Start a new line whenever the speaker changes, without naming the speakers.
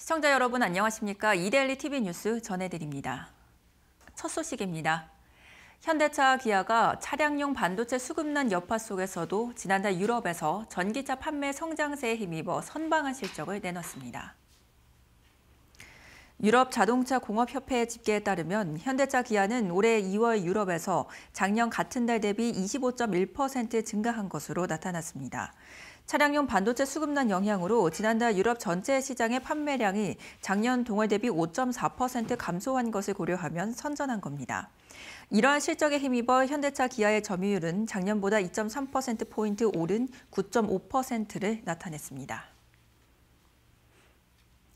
시청자 여러분 안녕하십니까? 이데일리 TV 뉴스 전해드립니다. 첫 소식입니다. 현대차 기아가 차량용 반도체 수급난 여파 속에서도 지난달 유럽에서 전기차 판매 성장세에 힘입어 선방한 실적을 내놨습니다. 유럽 자동차 공업협회 집계에 따르면 현대차 기아는 올해 2월 유럽에서 작년 같은 달 대비 25.1% 증가한 것으로 나타났습니다. 차량용 반도체 수급난 영향으로 지난달 유럽 전체 시장의 판매량이 작년 동월 대비 5.4% 감소한 것을 고려하면 선전한 겁니다. 이러한 실적에 힘입어 현대차 기아의 점유율은 작년보다 2.3%포인트 오른 9.5%를 나타냈습니다.